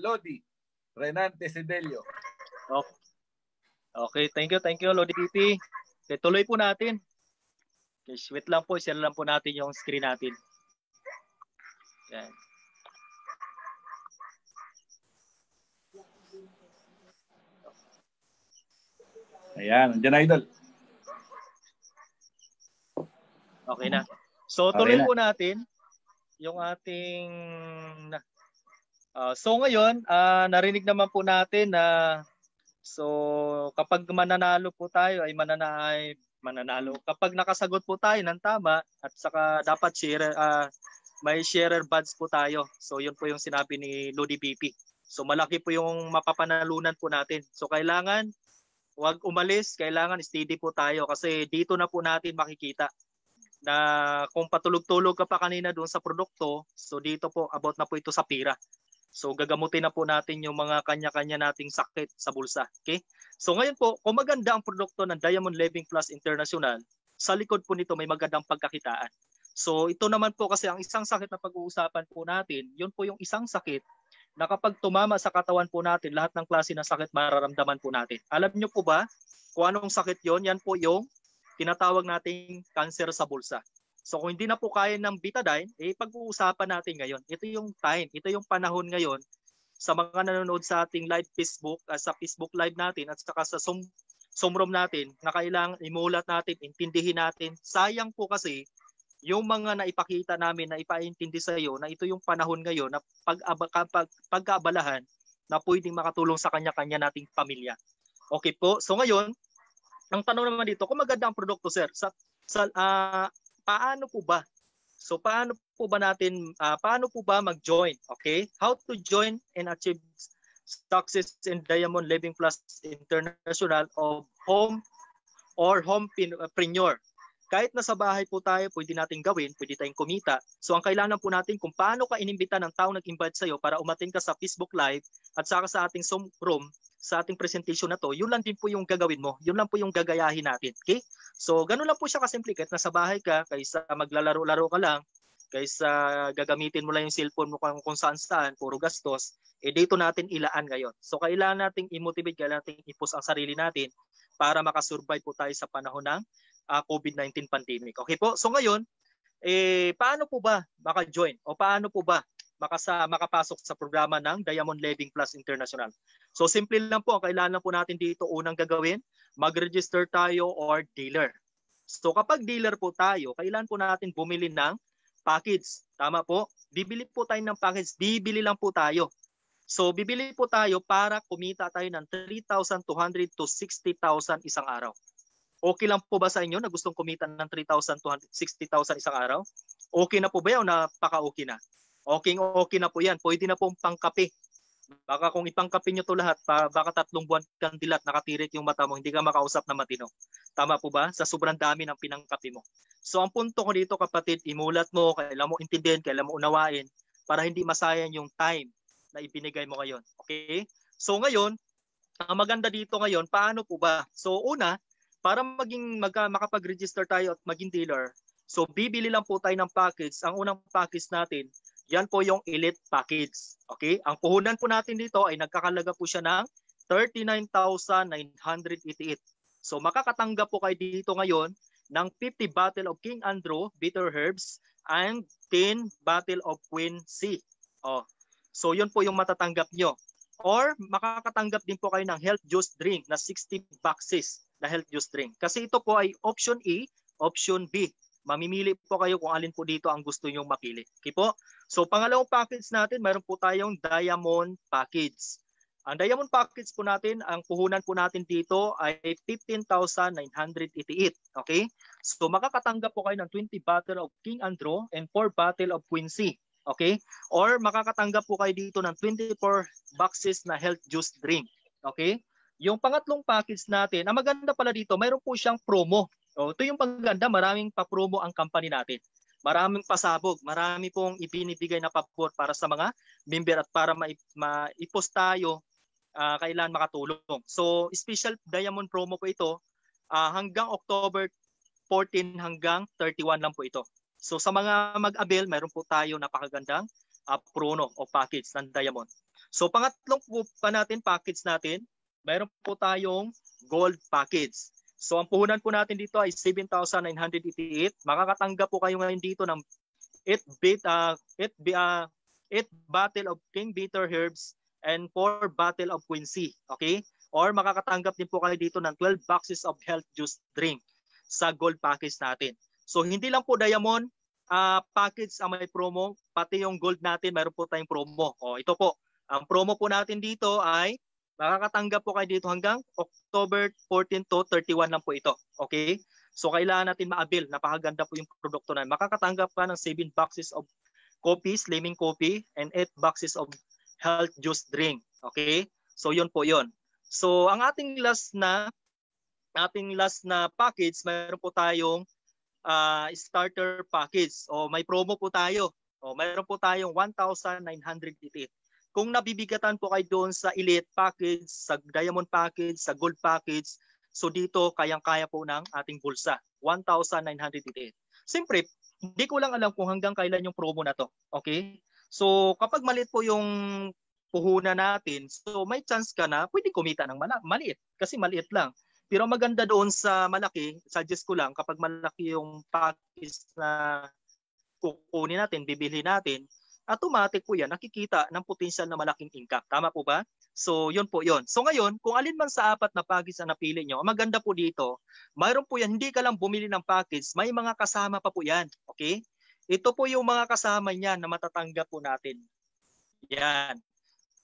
Lodi, Renante Sedelio. Okay. okay, thank you, thank you Lodi DP. Okay, tuloy po natin. Okay, wait lang po, share lang po natin yung screen natin. Yan. Ayan, andyan idol. Okay na. So tuloy okay na. po natin yung ating Uh, so ngayon, uh, narinig naman po natin na so kapag mananalo po tayo ay mananay mananalo. Kapag nakasagot po tayo ng tama at saka dapat share uh, ah, may sharer buds po tayo. So yun po yung sinabi ni Lodi BP. So malaki po yung mapapanalunan po natin. So kailangan wag umalis, kailangan steady po tayo kasi dito na po natin makikita na kung patulog-tulog ka pa kanina doon sa produkto, so dito po about na po ito sa pira. So gagamutin na po natin yung mga kanya-kanya nating sakit sa bulsa. Okay? So ngayon po, kung maganda ang produkto ng Diamond Living Plus International, sa likod po nito may magandang pagkakitaan. So ito naman po kasi ang isang sakit na pag-uusapan po natin, yun po yung isang sakit na kapag tumama sa katawan po natin, lahat ng klase ng sakit mararamdaman po natin. Alam nyo po ba kung anong sakit yon Yan po yung tinatawag nating cancer sa bulsa. So kung hindi na po kaya ng betadine, eh pag-uusapan natin ngayon. Ito yung time, ito yung panahon ngayon sa mga nanonood sa ating live Facebook, uh, sa Facebook live natin at saka sa Zoom, Zoom room natin na kailangan imulat natin, intindihin natin. Sayang po kasi yung mga naipakita namin na ipaintindi sa iyo na ito yung panahon ngayon na pag-abalahan na pwedeng makatulong sa kanya-kanya nating pamilya. Okay po. So ngayon, ang tanong naman dito, kung maganda ang produkto sir, sa, sa uh, paano po ba? So paano po ba natin, uh, paano po ba mag-join? Okay? How to join and achieve success in Diamond Living Plus International of home or homepreneur. Ah, Kahit nasa bahay po tayo, pwede nating gawin, pwede tayong kumita. So ang kailangan po natin kung paano ka inimbita ng tao nag-invite sa iyo para umatin ka sa Facebook Live at saka sa ating Zoom room sa ating presentation na to, yun lang din po yung gagawin mo. Yun lang po yung gagayahin natin. Okay? So, ganun lang po siya kasimple. Kahit nasa bahay ka, kaysa maglalaro-laro ka lang, kaysa gagamitin mo lang yung cellphone mo kung, kung saan saan, puro gastos, eh dito natin ilaan ngayon. So, kailangan nating i-motivate, kailangan nating ipos ang sarili natin para makasurvive po tayo sa panahon ng uh, ah, COVID-19 pandemic. Okay po? So, ngayon, eh, paano po ba baka join O paano po ba makasa, makapasok sa programa ng Diamond Living Plus International. So simple lang po, ang kailangan po natin dito unang gagawin, mag-register tayo or dealer. So kapag dealer po tayo, kailan po natin bumili ng package. Tama po? Bibili po tayo ng package, bibili lang po tayo. So bibili po tayo para kumita tayo ng 3,200 to 60,000 isang araw. Okay lang po ba sa inyo na gustong kumita ng 3,200 60,000 isang araw? Okay na po ba yun? Napaka-okay na. Okay, okay na po yan. Pwede na pong pangkape. Baka kung ipangkape nyo to lahat, baka tatlong buwan kang dilat, nakatirik yung mata mo, hindi ka makausap na matino. Tama po ba? Sa sobrang dami ng pinangkape mo. So ang punto ko dito kapatid, imulat mo, kailangan mo intindihin, kailangan mo unawain para hindi masayang yung time na ibinigay mo ngayon. Okay? So ngayon, ang maganda dito ngayon, paano po ba? So una, para maging mag, ah, makapag-register tayo at maging dealer, so bibili lang po tayo ng package. Ang unang package natin, yan po yung elite package. Okay? Ang puhunan po natin dito ay nagkakalaga po siya ng 39,988. So makakatanggap po kayo dito ngayon ng 50 bottle of King Andrew bitter herbs and 10 bottle of Queen C. Oh. So yun po yung matatanggap nyo. Or makakatanggap din po kayo ng health juice drink na 60 boxes na health juice drink. Kasi ito po ay option A, option B. Mamimili po kayo kung alin po dito ang gusto nyong mapili. Okay po? So pangalawang package natin, mayroon po tayong diamond package. Ang diamond package po natin, ang puhunan po natin dito ay 15,988. Okay? So makakatanggap po kayo ng 20 bottle of King Andrew and 4 bottle of Quincy. Okay? Or makakatanggap po kayo dito ng 24 boxes na health juice drink. Okay? Yung pangatlong package natin, ang maganda pala dito, mayroon po siyang promo. So, oh, ito yung paganda. Maraming papromo ang company natin. Maraming pasabog. Marami pong ibinibigay na papor para sa mga member at para maipos tayo uh, kailan makatulong. So, special diamond promo po ito uh, hanggang October 14 hanggang 31 lang po ito. So sa mga mag-avail, meron po tayo napakagandang uh, prono o package ng diamond. So pangatlong po pa natin, package natin, meron po tayong gold package. So ang puhunan po natin dito ay 7,988. Makakatanggap po kayo ngayon dito ng 8 bit uh, 8 uh, 8 bottle of king bitter herbs and 4 bottle of quincy, okay? Or makakatanggap din po kayo dito ng 12 boxes of health juice drink sa gold package natin. So hindi lang po diamond uh, package ang may promo, pati yung gold natin mayroon po tayong promo. Oh, ito po, ang promo po natin dito ay Makakatanggap po kayo dito hanggang October 14 to 31 lang po ito. Okay? So kailangan natin ma-avail. Napakaganda po yung produkto na. Makakatanggap ka ng 7 boxes of coffee, slimming coffee, and 8 boxes of health juice drink. Okay? So yun po yun. So ang ating last na ating last na package, mayroon po tayong uh, starter package. O may promo po tayo. O mayroon po tayong 1,988. Kung nabibigatan po kayo doon sa elite package, sa diamond package, sa gold package, so dito kayang-kaya po ng ating bulsa. 1,988. Siyempre, hindi ko lang alam kung hanggang kailan yung promo na to. Okay? So kapag maliit po yung puhunan natin, so may chance ka na pwede kumita ng mala- maliit kasi maliit lang. Pero maganda doon sa malaki, suggest ko lang kapag malaki yung package na kukunin natin, bibili natin, automatic po yan nakikita ng potential na malaking income. Tama po ba? So, yun po yun. So ngayon, kung alin man sa apat na package na napili nyo, maganda po dito, mayroon po yan, hindi ka lang bumili ng package, may mga kasama pa po yan. Okay? Ito po yung mga kasama niyan na matatanggap po natin. Yan.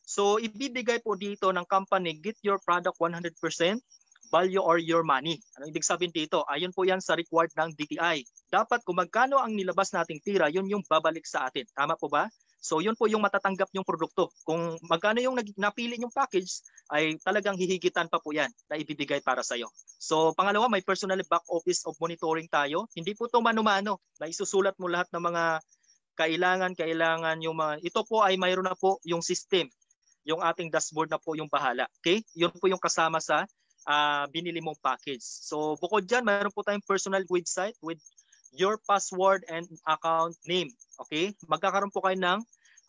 So, ibibigay po dito ng company, get your product 100% value or your money. Ano ibig sabihin dito? Ayon po yan sa required ng DTI. Dapat kung magkano ang nilabas nating tira, yun yung babalik sa atin. Tama po ba? So yun po yung matatanggap yung produkto. Kung magkano yung napili yung package, ay talagang hihigitan pa po yan na ibibigay para sa iyo. So pangalawa, may personal back office of monitoring tayo. Hindi po ito mano-mano na isusulat mo lahat ng mga kailangan, kailangan yung mga, ito po ay mayroon na po yung system yung ating dashboard na po yung bahala. Okay? Yun po yung kasama sa uh, binili mong package. So bukod dyan, mayroon po tayong personal website with your password and account name. Okay? Magkakaroon po kayo ng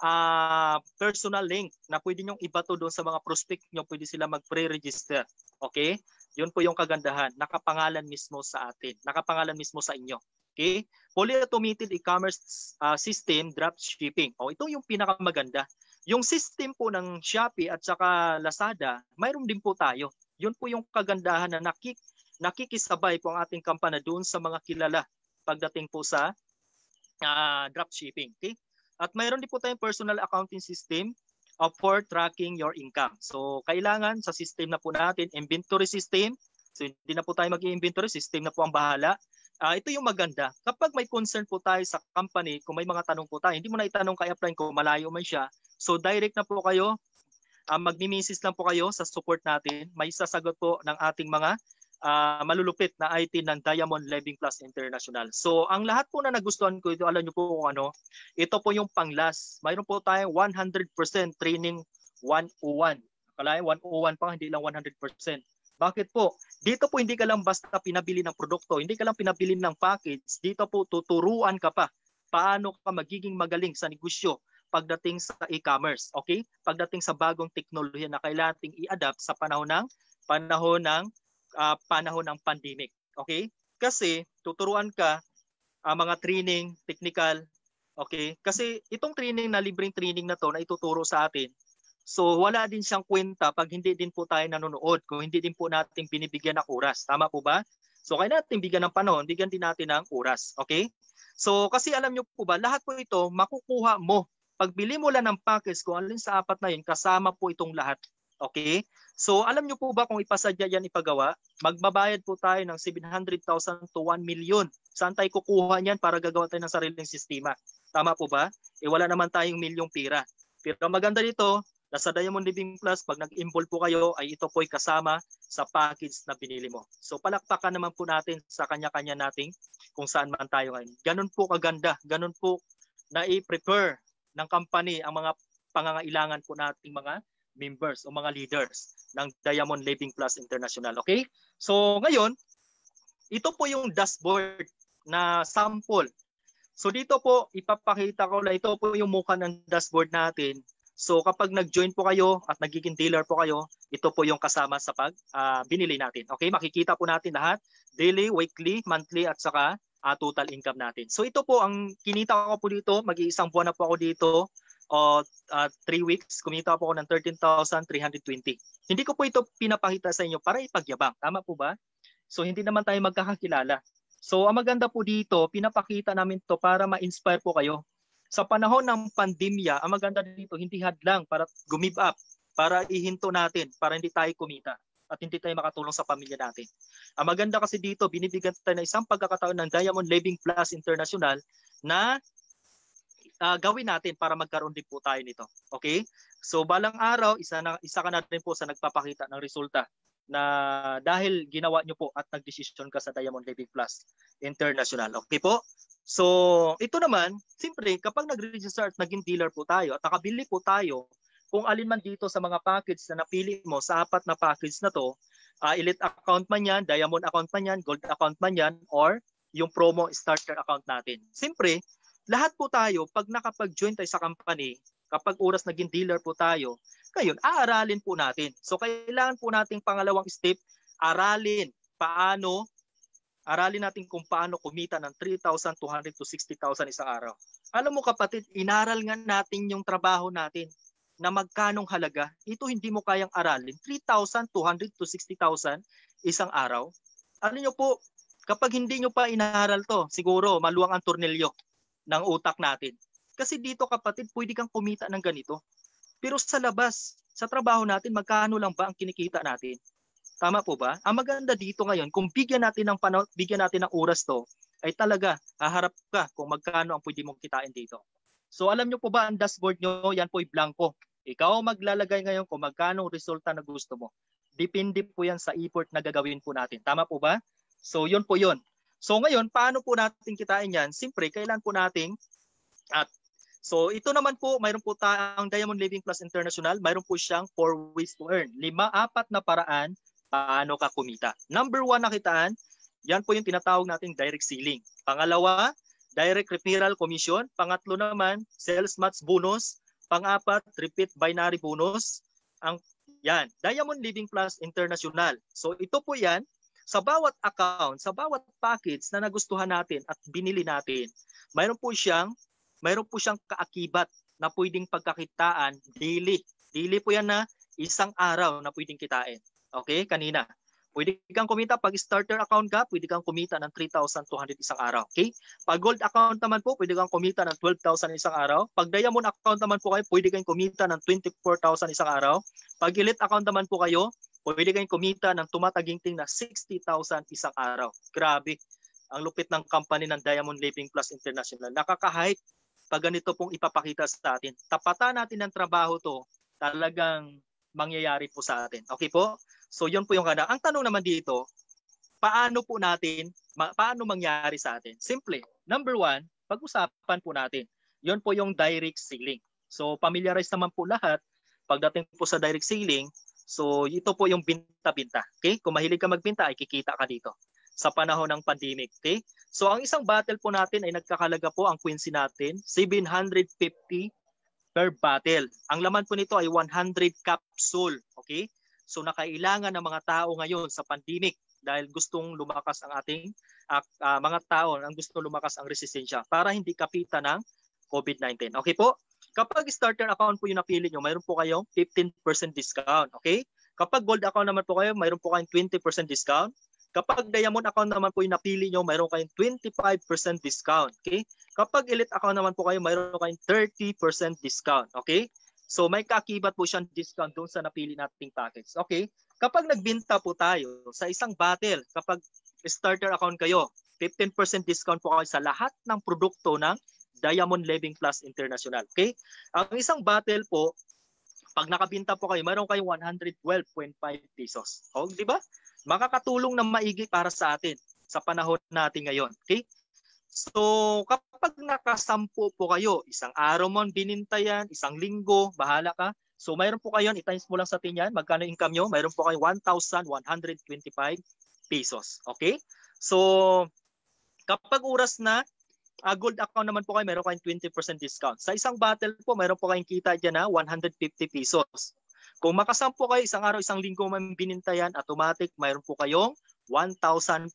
uh, personal link na pwede nyong ibato doon sa mga prospect nyo, pwede sila mag-pre-register. Okay? Yun po yung kagandahan. Nakapangalan mismo sa atin. Nakapangalan mismo sa inyo. Okay? Fully automated e-commerce uh, system dropshipping. Oh, ito yung pinakamaganda. Yung system po ng Shopee at saka Lazada, mayroon din po tayo. Yun po yung kagandahan na nakik nakikisabay po ang ating kampana doon sa mga kilala pagdating po sa uh, ah, dropshipping. Okay? At mayroon din po tayong personal accounting system uh, for tracking your income. So kailangan sa system na po natin, inventory system. So hindi na po tayo mag-inventory, system na po ang bahala. Uh, ito yung maganda. Kapag may concern po tayo sa company, kung may mga tanong po tayo, hindi mo na itanong kay upline ko, malayo man siya. So direct na po kayo uh, ah, magmi lang po kayo sa support natin. May sasagot po ng ating mga uh, malulupit na IT ng Diamond Living Plus International. So ang lahat po na nagustuhan ko ito, alam niyo po kung ano, ito po yung panglas. Mayroon po tayong 100% training 101. Kalahin 101 pa, hindi lang 100%. Bakit po? Dito po hindi ka lang basta pinabili ng produkto, hindi ka lang pinabili ng package, dito po tuturuan ka pa paano ka magiging magaling sa negosyo, pagdating sa e-commerce, okay? Pagdating sa bagong teknolohiya na kailangan ting i-adapt sa panahon ng panahon ng uh, panahon ng pandemic, okay? Kasi tuturuan ka uh, mga training, technical, okay? Kasi itong training na libreng training na to na ituturo sa atin, So wala din siyang kwenta pag hindi din po tayo nanonood, kung hindi din po natin binibigyan ng oras. Tama po ba? So kaya natin bigyan ng panahon, bigyan din natin ng oras. Okay? So kasi alam nyo po ba, lahat po ito makukuha mo Pagbili mo lang ng package, kung alin sa apat na yun, kasama po itong lahat. Okay? So alam nyo po ba kung ipasadya yan ipagawa? Magbabayad po tayo ng 700,000 to 1 million. Saan tayo kukuha niyan para gagawa tayo ng sariling sistema? Tama po ba? E wala naman tayong milyong pira. Pero maganda dito, nasa Diamond Living Plus, pag nag-involve po kayo, ay ito po'y kasama sa package na binili mo. So palakpakan naman po natin sa kanya-kanya nating kung saan man tayo ngayon. Ganun po kaganda, ganun po na i-prepare ng company ang mga pangangailangan po nating mga members o mga leaders ng Diamond Living Plus International. Okay? So ngayon, ito po yung dashboard na sample. So dito po, ipapakita ko na ito po yung mukha ng dashboard natin. So kapag nag-join po kayo at nagiging dealer po kayo, ito po yung kasama sa pag uh, binili natin. Okay, makikita po natin lahat, daily, weekly, monthly at saka uh, total income natin. So ito po ang kinita ko po dito, mag-iisang buwan na po ako dito o uh, ah, 3 weeks, kumita po ako ng 13,320. Hindi ko po ito pinapakita sa inyo para ipagyabang. Tama po ba? So hindi naman tayo magkakakilala. So ang maganda po dito, pinapakita namin to para ma-inspire po kayo. Sa panahon ng pandemya, ang maganda dito, hindi hadlang para gumib up, para ihinto natin, para hindi tayo kumita at hindi tayo makatulong sa pamilya natin. Ang maganda kasi dito, binibigyan tayo ng isang pagkakataon ng Diamond Living Plus International na uh, gawin natin para magkaroon din po tayo nito. Okay? So balang araw, isa, na, isa ka na rin po sa nagpapakita ng resulta na dahil ginawa nyo po at nagdesisyon ka sa Diamond Living Plus International. Okay po? So, ito naman, siyempre, kapag nag-register at naging dealer po tayo at nakabili po tayo, kung alin man dito sa mga package na napili mo sa apat na package na to, uh, elite account man yan, diamond account man yan, gold account man yan, or yung promo starter account natin. Siyempre, lahat po tayo, pag nakapag-join tayo sa company, kapag oras naging dealer po tayo, ngayon, aaralin po natin. So, kailangan po nating pangalawang step, aralin paano, aralin natin kung paano kumita ng 3,200 to 60,000 isang araw. Alam mo kapatid, inaral nga natin yung trabaho natin na magkanong halaga, ito hindi mo kayang aralin. 3,200 to 60,000 isang araw. Ano niyo po, kapag hindi nyo pa inaral to, siguro maluwang ang tornilyo ng utak natin. Kasi dito kapatid, pwede kang kumita ng ganito. Pero sa labas, sa trabaho natin, magkano lang ba ang kinikita natin? Tama po ba? Ang maganda dito ngayon, kung bigyan natin ng panahon, bigyan natin ng oras to, ay talaga haharap ka kung magkano ang pwede mong kitain dito. So alam nyo po ba ang dashboard nyo, yan po ay blanco. Ikaw maglalagay ngayon kung magkano resulta na gusto mo. Depende po yan sa effort na gagawin po natin. Tama po ba? So yun po yun. So ngayon, paano po natin kitain yan? Siyempre, kailan po nating at So ito naman po, mayroon po tayong Diamond Living Plus International, mayroon po siyang 4 ways to earn. Lima, apat na paraan paano ka kumita. Number one nakitaan, yan po yung tinatawag nating direct selling. Pangalawa, direct referral commission, pangatlo naman, sales match bonus, pangapat, repeat binary bonus, ang yan, Diamond Living Plus International. So ito po yan, sa bawat account, sa bawat package na nagustuhan natin at binili natin, mayroon po siyang mayroon po siyang kaakibat na pwedeng pagkakitaan daily. Daily po yan na isang araw na pwedeng kitain. Okay, kanina. Pwede kang kumita pag starter account ka, pwede kang kumita ng 3,200 isang araw. Okay? Pag gold account naman po, pwede kang kumita ng 12,000 isang araw. Pag diamond account naman po kayo, pwede kang kumita ng 24,000 isang araw. Pag elite account naman po kayo, pwede kang kumita ng tumataginting na 60,000 isang araw. Grabe. Ang lupit ng company ng Diamond Living Plus International. Nakaka-hype pag ganito pong ipapakita sa atin. Tapatan natin ng trabaho to, talagang mangyayari po sa atin. Okay po? So yun po yung kada. Ang tanong naman dito, paano po natin, ma- paano mangyari sa atin? Simple. Number one, pag-usapan po natin. Yun po yung direct selling. So familiarize naman po lahat pagdating po sa direct selling. So ito po yung binta-binta. Okay? Kung mahilig ka magbinta, ikikita ka dito sa panahon ng pandemic. Okay? So ang isang battle po natin ay nagkakalaga po ang quincy natin, 750 per battle. Ang laman po nito ay 100 capsule. Okay? So nakailangan ng mga tao ngayon sa pandemic dahil gustong lumakas ang ating uh, mga tao, ang gusto lumakas ang resistensya para hindi kapita ng COVID-19. Okay po? Kapag starter account po yung napili nyo, mayroon po kayong 15% discount. Okay? Kapag gold account naman po kayo, mayroon po kayong 20% discount. Kapag diamond account naman po yung napili nyo, mayroon kayong 25% discount. Okay? Kapag elite account naman po kayo, mayroon kayong 30% discount. Okay? So may kakibat po siyang discount doon sa napili nating package. Okay? Kapag nagbinta po tayo sa isang battle, kapag starter account kayo, 15% discount po kayo sa lahat ng produkto ng Diamond Living Plus International. Okay? Ang isang battle po, pag nakabinta po kayo, mayroon kayong 112.5 pesos. O, di ba? Makakatulong na maigi para sa atin sa panahon natin ngayon. Okay? So, kapag Kapag nakasampu po kayo, isang araw mo bininta yan, isang linggo, bahala ka. So mayroon po kayo, itimes mo lang sa atin yan, magkano income nyo, mayroon po kayo 1,125 pesos. Okay? So, kapag oras na, uh, gold account naman po kayo, mayroon kayong 20% discount. Sa isang battle po, mayroon po kayong kita dyan ah, na 150 pesos. Kung makasampo kayo isang araw, isang linggo man bininta yan, automatic, mayroon po kayong 1,500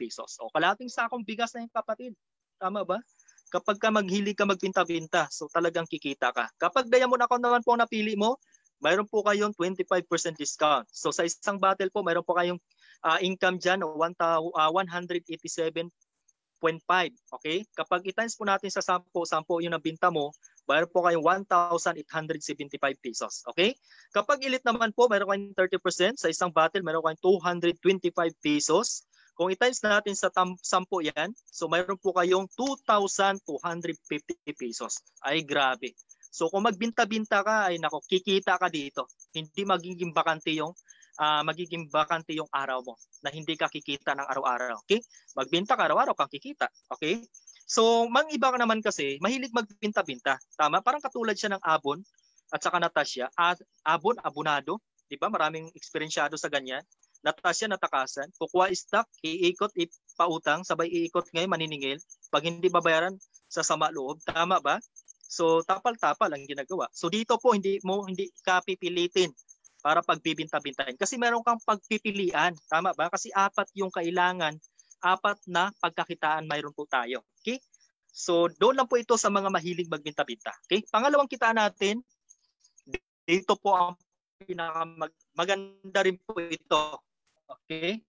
pesos. O kalating sakong bigas na yung kapatid. Tama ba? Kapag ka maghili ka magpinta-pinta, so talagang kikita ka. Kapag diamond account naman po napili mo, mayroon po kayong 25% discount. So sa isang battle po, mayroon po kayong uh, income dyan, 187.5. Ah, okay? Kapag itimes po natin sa 10, 10 yung nabinta mo, mayroon po kayong 1,875 pesos. Okay? Kapag elite naman po, mayroon kayong 30%. Sa isang battle, mayroon kayong 225 pesos. Kung i-times natin sa tam- 10 yan, so mayroon po kayong 2,250 pesos. Ay grabe. So kung magbinta-binta ka, ay nako, kikita ka dito. Hindi magiging bakante yung uh, magiging bakante yung araw mo na hindi ka kikita ng araw-araw. Okay? Magbinta ka araw-araw kang kikita. Okay? So, mang iba naman kasi, mahilig magbinta-binta. Tama? Parang katulad siya ng abon at saka Natasha. Abon, abonado. Di ba? Maraming eksperensyado sa ganyan. Natasya natakasan, kukuha stock, iikot, ipautang, sabay iikot ngayon, maniningil. Pag hindi babayaran, sa sama loob. Tama ba? So tapal-tapal ang ginagawa. So dito po hindi mo hindi ka pipilitin para pagbibinta-bintahin kasi meron kang pagpipilian. Tama ba? Kasi apat yung kailangan, apat na pagkakitaan mayroon po tayo. Okay? So doon lang po ito sa mga mahilig magbinta-binta. Okay? Pangalawang kita natin, dito po ang pinakamaganda rin po ito. Okay?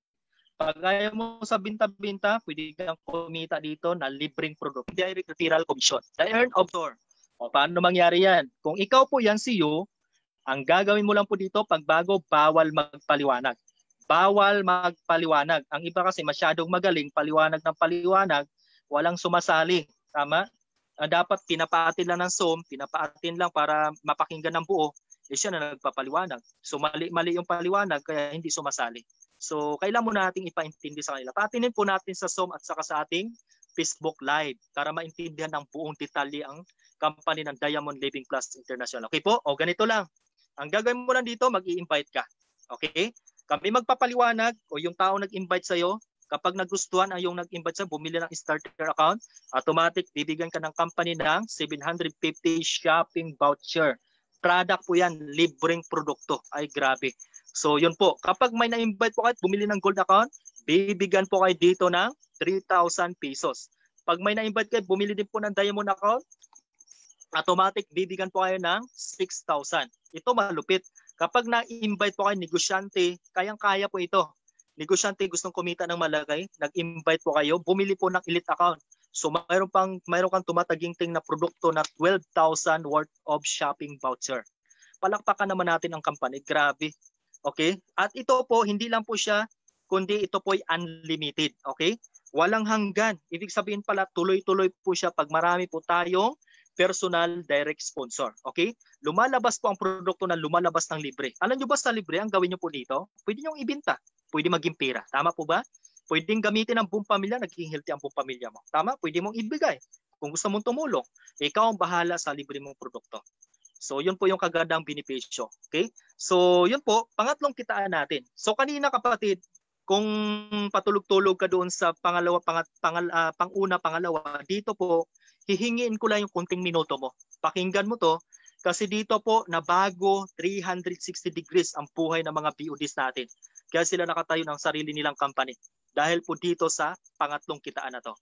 Pag ayaw mo sa binta-binta, pwede kang kumita dito na libreng product. Direct referral commission. The earn of door. O paano mangyari yan? Kung ikaw po yan si you, e ang gagawin mo lang po dito, pagbago, bawal magpaliwanag. Bawal magpaliwanag. Ang iba kasi masyadong magaling, paliwanag ng paliwanag, walang sumasali. Tama? Ah, dapat pinapaatin lang ng SOM, pinapaatin lang para mapakinggan ng buo, eh siya na nagpapaliwanag. sumali mali-mali yung paliwanag kaya hindi sumasali. So, kailan mo nating ipaintindi sa kanila. Patinin po natin sa Zoom at saka sa ating Facebook Live para maintindihan ng buong detalye ang company ng Diamond Living Plus International. Okay po? O ganito lang. Ang gagawin mo lang dito, mag-i-invite ka. Okay? Kami magpapaliwanag o yung tao nag-invite sa'yo, kapag nagustuhan ang yung nag-invite sa bumili ng starter account, automatic bibigyan ka ng company ng 750 shopping voucher. Product po yan, libreng produkto. Ay grabe. So yun po, kapag may na-invite po kayo bumili ng gold account, bibigyan po kayo dito ng 3,000 pesos. Pag may na-invite kayo, bumili din po ng diamond account, automatic bibigyan po kayo ng 6,000. Ito malupit. Kapag na-invite po kayo negosyante, kayang-kaya po ito. Negosyante gustong kumita ng malagay, nag-invite po kayo, bumili po ng elite account. So mayroon pang mayroon kang tumataginting na produkto na 12,000 worth of shopping voucher. Palakpakan naman natin ang company. Grabe, Okay? At ito po, hindi lang po siya, kundi ito po ay unlimited. Okay? Walang hanggan. Ibig sabihin pala, tuloy-tuloy po siya pag marami po tayong personal direct sponsor. Okay? Lumalabas po ang produkto na lumalabas ng libre. Alam nyo ba sa libre, ang gawin nyo po dito, pwede nyo ibinta. Pwede maging pera. Tama po ba? Pwedeng gamitin ang buong pamilya, naging healthy ang buong pamilya mo. Tama? Pwede mong ibigay. Kung gusto mong tumulong, ikaw ang bahala sa libre mong produkto. So, yun po yung kagandang benepisyo. Okay? So, yun po, pangatlong kitaan natin. So, kanina kapatid, kung patulog-tulog ka doon sa pangalawa, pangat, pangal, uh, panguna, pangalawa, dito po, hihingiin ko lang yung kunting minuto mo. Pakinggan mo to, kasi dito po, nabago 360 degrees ang buhay ng mga PODs natin. Kaya sila nakatayo ng sarili nilang company. Dahil po dito sa pangatlong kitaan na to.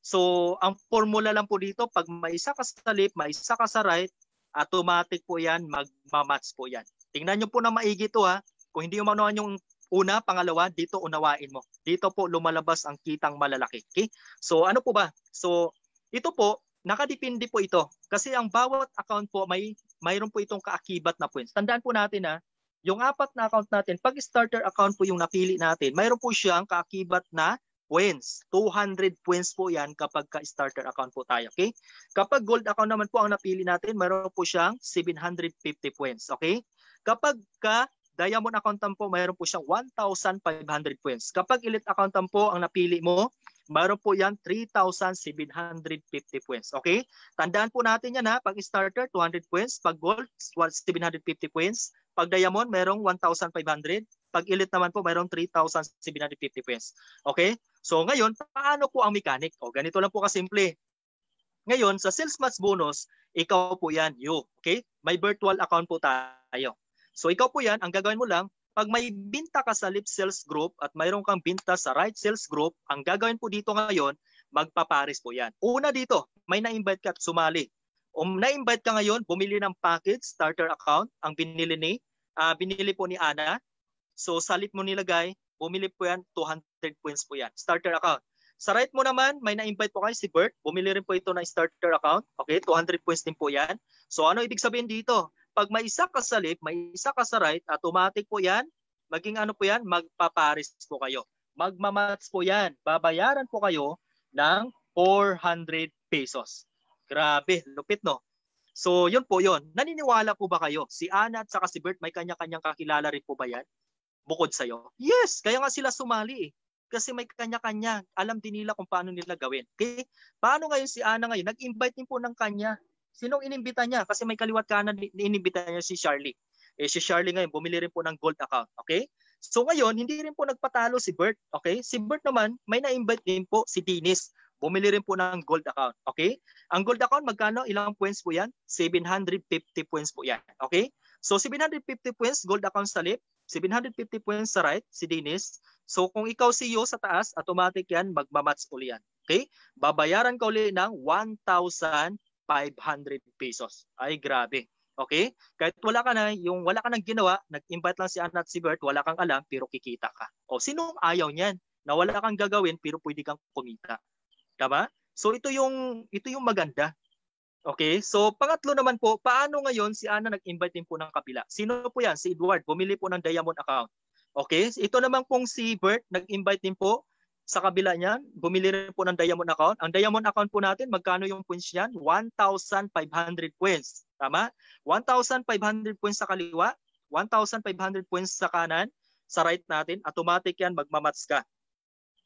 So, ang formula lang po dito, pag may isa ka sa left, may isa ka sa right, automatic po yan, magmamatch po yan. Tingnan nyo po na maigi ito ha. Kung hindi umanuhan yung una, pangalawa, dito unawain mo. Dito po lumalabas ang kitang malalaki. Okay? So ano po ba? So ito po, nakadepende po ito. Kasi ang bawat account po, may, mayroon po itong kaakibat na points. Tandaan po natin ha, yung apat na account natin, pag starter account po yung napili natin, mayroon po siyang kaakibat na points. 200 points po yan kapag ka-starter account po tayo. Okay? Kapag gold account naman po ang napili natin, mayroon po siyang 750 points. Okay? Kapag ka diamond account po, mayroon po siyang 1,500 points. Kapag elite account po ang napili mo, mayroon po yan 3,750 points. Okay? Tandaan po natin yan ha. Pag starter, 200 points. Pag gold, 750 points. Pag diamond, merong 1,500. Pag elite naman po, merong 3,750 points. Okay? So ngayon, paano po ang mechanic? O ganito lang po kasimple. Ngayon, sa sales match bonus, ikaw po yan, you. Okay? May virtual account po tayo. So ikaw po yan, ang gagawin mo lang, pag may binta ka sa lip sales group at mayroon kang binta sa right sales group, ang gagawin po dito ngayon, magpapares po yan. Una dito, may na-invite ka at sumali. Um, na-invite ka ngayon, bumili ng package, starter account, ang binili ni, uh, binili po ni Ana. So salit mo nilagay, bumili po yan 200 100 points po yan. Starter account. Sa right mo naman, may na-invite po kayo si Bert. Bumili rin po ito ng starter account. Okay, 200 points din po yan. So ano ibig sabihin dito? Pag may isa ka sa left, may isa ka sa right, automatic po yan. Maging ano po yan, magpaparis po kayo. Magmamats po yan. Babayaran po kayo ng 400 pesos. Grabe, lupit no. So, yun po yun. Naniniwala po ba kayo? Si Ana at saka si Bert, may kanya-kanyang kakilala rin po ba yan? Bukod sa'yo? Yes, kaya nga sila sumali eh. Kasi may kanya-kanya. Alam din nila kung paano nila gawin. Okay? Paano ngayon si Ana ngayon? Nag-invite din po ng kanya. Sinong inimbita niya? Kasi may kaliwat kanan inimbita niya si Charlie. Eh, si Charlie ngayon, bumili rin po ng gold account. Okay? So ngayon, hindi rin po nagpatalo si Bert. Okay? Si Bert naman, may na-invite din po si Dennis bumili rin po ng gold account. Okay? Ang gold account, magkano? Ilang points po yan? 750 points po yan. Okay? So, 750 points, gold account sa lip. 750 points sa right, si Dennis. So kung ikaw si Yo sa taas, automatic yan, magmamatch uli yan. Okay? Babayaran ka uli ng 1,500 pesos. Ay, grabe. Okay? Kahit wala ka na, yung wala ka nang ginawa, nag-invite lang si Anna at si Bert, wala kang alam, pero kikita ka. O, sinong ayaw niyan? Na wala kang gagawin, pero pwede kang kumita. Tama? So, ito yung, ito yung maganda Okay, so pangatlo naman po, paano ngayon si Ana nag-invite din po ng kapila? Sino po yan? Si Edward, bumili po ng Diamond account. Okay, ito naman pong si Bert, nag-invite din po sa kabila niyan, bumili rin po ng Diamond account. Ang Diamond account po natin, magkano yung points niyan? 1,500 points. Tama? 1,500 points sa kaliwa, 1,500 points sa kanan, sa right natin, automatic yan, magmamats ka.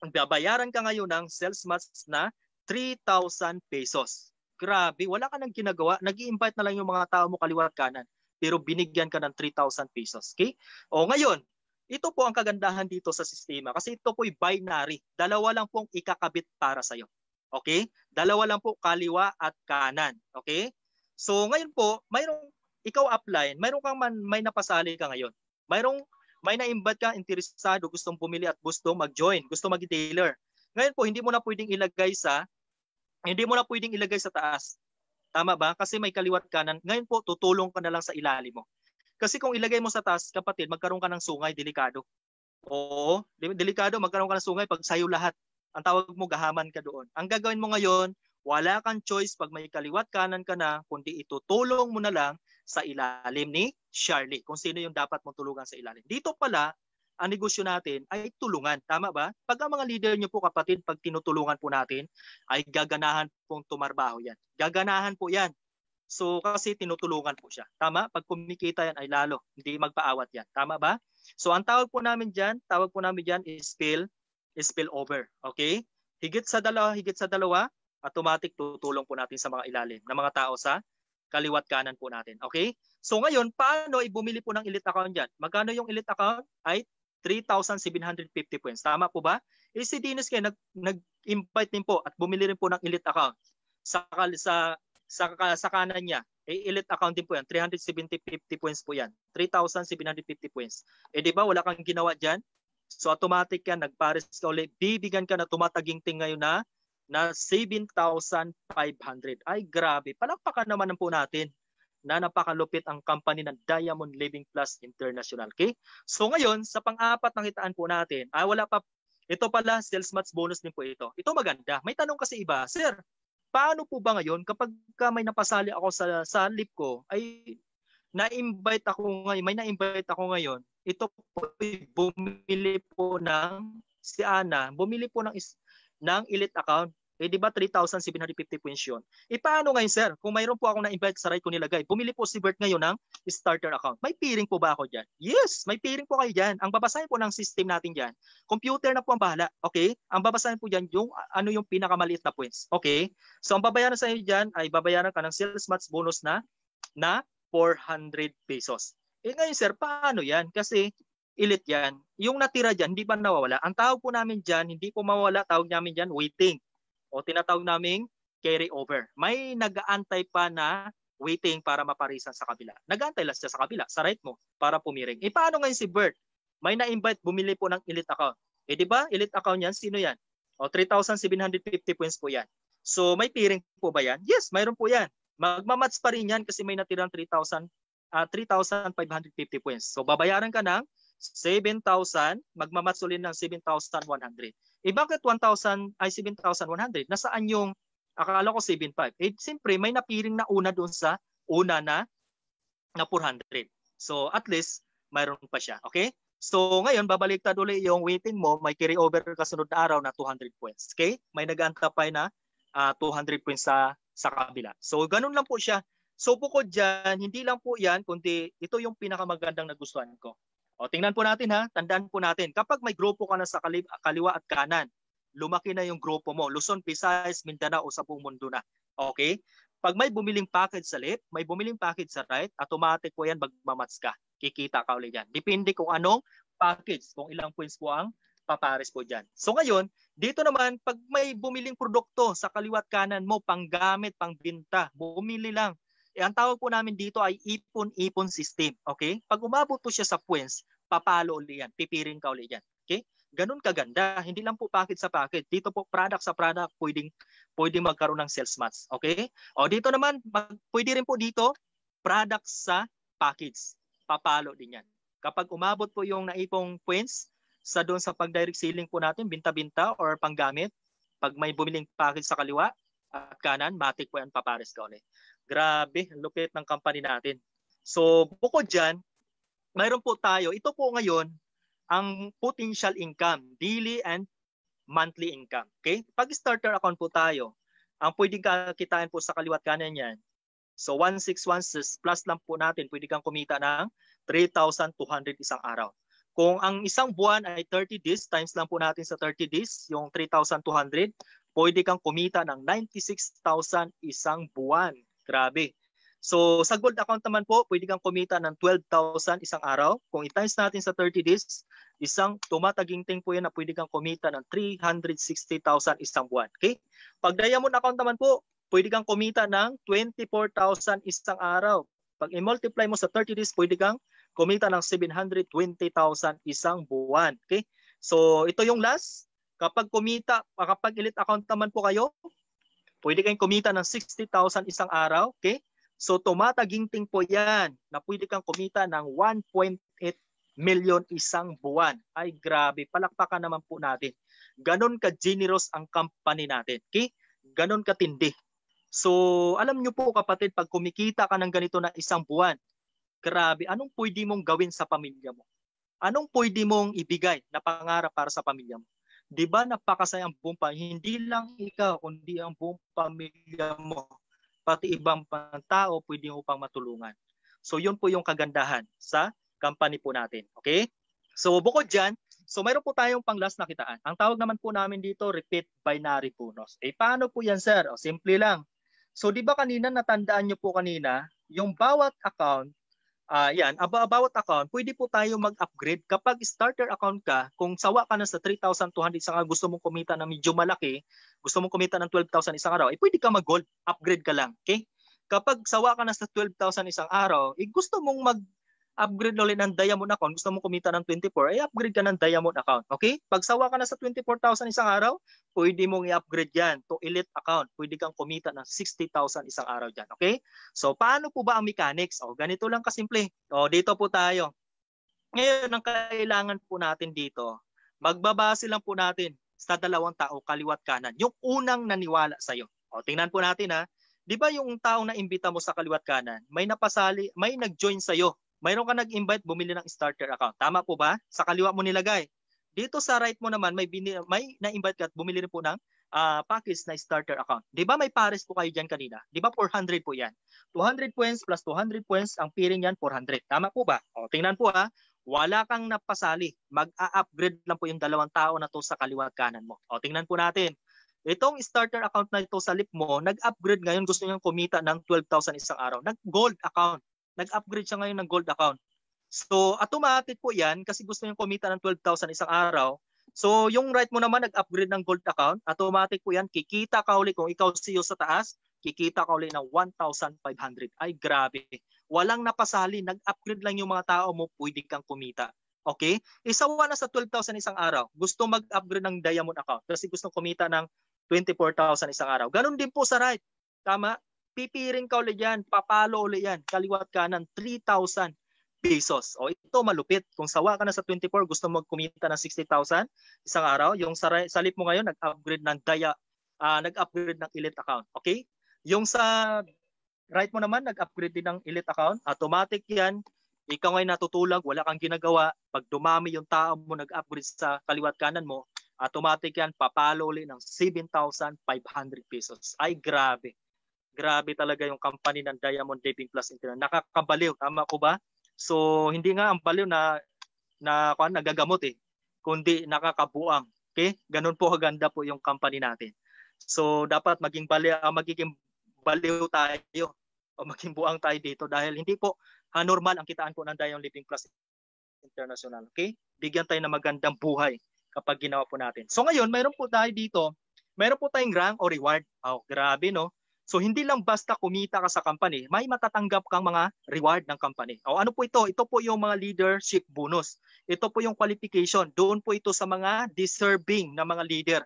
Ang babayaran ka ngayon ng sales match na 3,000 pesos. Grabe, wala ka nang ginagawa. nag invite na lang yung mga tao mo kaliwa at kanan. Pero binigyan ka ng 3,000 pesos. Okay? O ngayon, ito po ang kagandahan dito sa sistema kasi ito po ay binary. Dalawa lang po ang ikakabit para sa iyo. Okay? Dalawa lang po kaliwa at kanan. Okay? So ngayon po, mayroong ikaw upline, mayroon kang man, may napasali ka ngayon. Mayroong may na-invite ka, interesado, gustong bumili at gusto mag-join, gusto maging dealer. Ngayon po, hindi mo na pwedeng ilagay sa hindi mo na pwedeng ilagay sa taas. Tama ba? Kasi may kaliwat kanan. Ngayon po, tutulong ka na lang sa ilalim mo. Kasi kung ilagay mo sa taas, kapatid, magkaroon ka ng sungay, delikado. Oo, delikado, magkaroon ka ng sungay pag sayo lahat. Ang tawag mo, gahaman ka doon. Ang gagawin mo ngayon, wala kang choice pag may kaliwat kanan ka na, kundi itutulong mo na lang sa ilalim ni Charlie, kung sino yung dapat mong tulungan sa ilalim. Dito pala, ang negosyo natin ay tulungan. Tama ba? Pag ang mga leader niyo po kapatid, pag tinutulungan po natin, ay gaganahan pong tumarbaho yan. Gaganahan po yan. So kasi tinutulungan po siya. Tama? Pag kumikita yan ay lalo. Hindi magpaawat yan. Tama ba? So ang tawag po namin dyan, tawag po namin dyan is spill, is spill over. Okay? Higit sa dalawa, higit sa dalawa, automatic tutulong po natin sa mga ilalim ng mga tao sa kaliwat kanan po natin. Okay? So ngayon, paano ibumili po ng elite account dyan? Magkano yung elite account? Ay 3,750 points. Tama po ba? Eh, si Dinos kayo, nag, nag-invite din po at bumili rin po ng elite account sa, sa, sa, sa kanan niya. Eh, elite account din po yan. 370 points po yan. 3,750 points. Eh, di ba? Wala kang ginawa dyan. So, automatic yan. Nagpares ka ulit. Bibigyan ka na ting ngayon na na 7,500. Ay, grabe. Palakpakan naman po natin na napakalupit ang company ng Diamond Living Plus International. Okay? So ngayon, sa pang-apat na kitaan po natin, ah, wala pa, ito pala, sales match bonus din po ito. Ito maganda. May tanong kasi iba, Sir, paano po ba ngayon kapag ka may napasali ako sa, sa lip ko, ay na-invite ako ngayon, may na-invite ako ngayon, ito po bumili po ng si Ana, bumili po ng is, ng elite account eh di ba 3,750 points yun? E paano ngayon sir? Kung mayroon po ako na invite sa right ko nilagay, bumili po si Bert ngayon ng starter account. May peering po ba ako dyan? Yes, may peering po kayo dyan. Ang babasahin po ng system natin dyan, computer na po ang bahala. Okay? Ang babasahin po dyan yung ano yung pinakamaliit na points. Okay? So ang babayaran sa inyo dyan ay babayaran ka ng sales match bonus na na 400 pesos. Eh ngayon sir, paano yan? Kasi ilit yan. Yung natira dyan, hindi ba nawawala. Ang tawag po namin dyan, hindi po mawala, tawag namin dyan, waiting o tinatawag naming carry over. May nagaantay pa na waiting para maparisan sa kabila. Nagaantay lang siya sa kabila, sa right mo, para pumiring. E paano ngayon si Bert? May na-invite, bumili po ng elite account. E di ba, elite account yan, sino yan? O 3,750 points po yan. So may piring po ba yan? Yes, mayroon po yan. Magmamatch pa rin yan kasi may natirang 3,000 uh, 3,550 points. So babayaran ka ng 7,000, magmamatsulin ng 7,100. Eh bakit 1,000 ay 7,100? Nasaan yung, akala ko 7,500. Eh siyempre may napiring na una doon sa una na, na 400. So at least mayroon pa siya. Okay? So ngayon, babaliktad ulit yung waiting mo, may carry over kasunod na araw na 200 points. Okay? May nag-antapay na uh, ah, 200 points sa, sa kabila. So ganun lang po siya. So bukod dyan, hindi lang po yan, kundi ito yung pinakamagandang nagustuhan ko. O tingnan po natin ha, tandaan po natin. Kapag may grupo ka na sa kaliwa at kanan, lumaki na yung grupo mo. Luzon, Visayas, Mindanao o sa buong mundo na. Okay? Pag may bumiling package sa left, may bumiling package sa right, automatic po yan magmamats ka. Kikita ka ulit yan. Depende kung anong package, kung ilang points po ang papares po dyan. So ngayon, dito naman, pag may bumiling produkto sa kaliwa at kanan mo, panggamit, pangbinta, bumili lang eh, ang tawag po namin dito ay ipon-ipon system. Okay? Pag umabot po siya sa points, papalo uli yan. Pipiring ka uli yan. Okay? Ganun kaganda. Hindi lang po packet sa packet. Dito po product sa product pwedeng pwedeng magkaroon ng sales match. Okay? O dito naman, mag, pwede rin po dito product sa package. Papalo din yan. Kapag umabot po yung naipong points sa doon sa pag-direct selling po natin, binta-binta or panggamit, pag may bumiling package sa kaliwa at kanan, matik po yan papares ka ulit. Grabe, ang lupit ng company natin. So bukod dyan, mayroon po tayo, ito po ngayon, ang potential income, daily and monthly income. Okay? Pag starter account po tayo, ang pwedeng kitain po sa kaliwat kanan niyan, So 1616 plus lang po natin, pwede kang kumita ng 3,200 isang araw. Kung ang isang buwan ay 30 days, times lang po natin sa 30 days, yung 3,200, pwede kang kumita ng 96,000 isang buwan. Grabe. So sa gold account naman po, pwede kang kumita ng 12,000 isang araw. Kung i-times natin sa 30 days, isang tumataginting po yan na pwede kang kumita ng 360,000 isang buwan. Okay? Pag diamond account naman po, pwede kang kumita ng 24,000 isang araw. Pag i-multiply mo sa 30 days, pwede kang kumita ng 720,000 isang buwan. Okay? So ito yung last. Kapag kumita, kapag elite account naman po kayo, Pwede kang kumita ng 60,000 isang araw, okay? So tumataginting po yan na pwede kang kumita ng 1.8 million isang buwan. Ay grabe, palakpakan naman po natin. Ganon ka-generous ang company natin. Okay? Ganon katindi. So alam niyo po kapatid, pag kumikita ka ng ganito na isang buwan, grabe, anong pwede mong gawin sa pamilya mo? Anong pwede mong ibigay na pangarap para sa pamilya mo? Di ba napakasaya ang buong pamilya? Hindi lang ikaw, kundi ang buong pamilya mo. Pati ibang pang tao, pwede mo pang matulungan. So yun po yung kagandahan sa company po natin. Okay? So bukod dyan, so mayroon po tayong pang last na kitaan. Ang tawag naman po namin dito, repeat binary punos. Eh paano po yan sir? O, simple lang. So di ba kanina natandaan nyo po kanina, yung bawat account uh, yan, aba, bawat account, pwede po tayo mag-upgrade. Kapag starter account ka, kung sawa ka na sa 3,200 isang araw, gusto mong kumita na medyo malaki, gusto mong kumita ng 12,000 isang araw, eh pwede ka mag-gold, upgrade ka lang. Okay? Kapag sawa ka na sa 12,000 isang araw, eh gusto mong mag upgrade ulit ng diamond account, gusto mo kumita ng 24, ay upgrade ka ng diamond account. Okay? Pagsawa ka na sa 24,000 isang araw, pwede mong i-upgrade yan to elite account. Pwede kang kumita ng 60,000 isang araw dyan. Okay? So, paano po ba ang mechanics? O, oh, ganito lang kasimple. O, oh, dito po tayo. Ngayon, ang kailangan po natin dito, magbabase lang po natin sa dalawang tao kaliwat kanan. Yung unang naniwala sa'yo. O, oh, tingnan po natin ha. 'di ba yung tao na imbita mo sa kaliwat kanan, may napasali, may nag-join sa iyo mayroon ka nag-invite, bumili ng starter account. Tama po ba? Sa kaliwa mo nilagay. Dito sa right mo naman, may, bini, may na-invite ka at bumili rin po ng uh, package na starter account. Di ba may pares po kayo dyan kanina? Di ba 400 po yan? 200 points plus 200 points, ang piring yan 400. Tama po ba? O, tingnan po ha. Wala kang napasali. Mag-a-upgrade lang po yung dalawang tao na to sa kaliwa kanan mo. O, tingnan po natin. Itong starter account na ito sa lip mo, nag-upgrade ngayon, gusto niyang kumita ng 12,000 isang araw. Nag-gold account nag-upgrade siya ngayon ng gold account. So automatic po yan kasi gusto niyong kumita ng 12,000 isang araw. So yung right mo naman nag-upgrade ng gold account, automatic po yan. Kikita ka uli kung ikaw CEO sa taas, kikita ka uli ng 1,500. Ay grabe. Walang napasali, nag-upgrade lang yung mga tao mo, pwede kang kumita. Okay? Isawa na sa 12,000 isang araw. Gusto mag-upgrade ng diamond account kasi gusto kumita ng 24,000 isang araw. Ganun din po sa right. Tama? pipiring ka ulit yan, papalo ulit yan, kaliwat ng 3,000 pesos. O ito malupit. Kung sawa ka na sa 24, gusto mo kumita ng 60,000 isang araw, yung sa salip mo ngayon, nag-upgrade ng daya, uh, nag-upgrade ng elite account. Okay? Yung sa right mo naman, nag-upgrade din ng elite account. Automatic yan. Ikaw ay natutulog, wala kang ginagawa. Pag dumami yung tao mo, nag-upgrade sa kaliwat kanan mo, automatic yan, papalo ulit ng 7,500 pesos. Ay, grabe grabe talaga yung company ng Diamond Dating Plus International. Nakakabaliw, tama ko ba? So hindi nga ang baliw na na kuan nagagamot eh, kundi nakakabuang. Okay? Ganun po kaganda po yung company natin. So dapat maging baliw, ah, magiging baliw tayo o maging buang tayo dito dahil hindi po uh, normal ang kitaan po ng Diamond Living Plus International. Okay? Bigyan tayo ng magandang buhay kapag ginawa po natin. So ngayon, mayroon po tayo dito, mayroon po tayong rank o reward. Oh, grabe no. So hindi lang basta kumita ka sa company, may matatanggap kang mga reward ng company. O ano po ito? Ito po yung mga leadership bonus. Ito po yung qualification. Doon po ito sa mga deserving na mga leader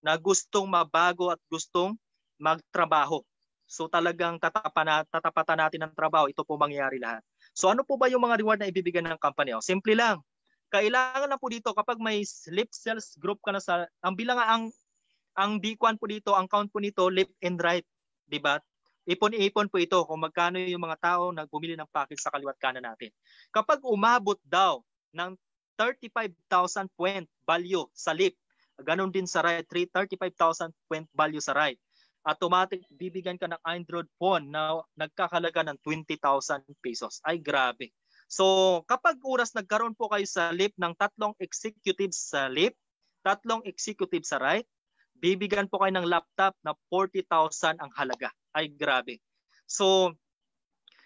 na gustong mabago at gustong magtrabaho. So talagang tatapan, tatapatan natin ng trabaho. Ito po mangyayari lahat. So ano po ba yung mga reward na ibibigay ng company? O, simple lang. Kailangan lang po dito kapag may slip sales group ka na sa ang bilang ang ang bikuan po dito, ang count po nito left and right 'di ba? Ipon-ipon po ito kung magkano yung mga tao nagbumili ng package sa kaliwat kanan natin. Kapag umabot daw ng 35,000 point value sa LIP, ganun din sa right, 35,000 point value sa right, automatic bibigyan ka ng Android phone na nagkakalaga ng 20,000 pesos. Ay grabe. So kapag oras nagkaroon po kayo sa LIP ng tatlong executives sa LIP, tatlong executives sa right, bibigyan po kayo ng laptop na 40,000 ang halaga. Ay grabe. So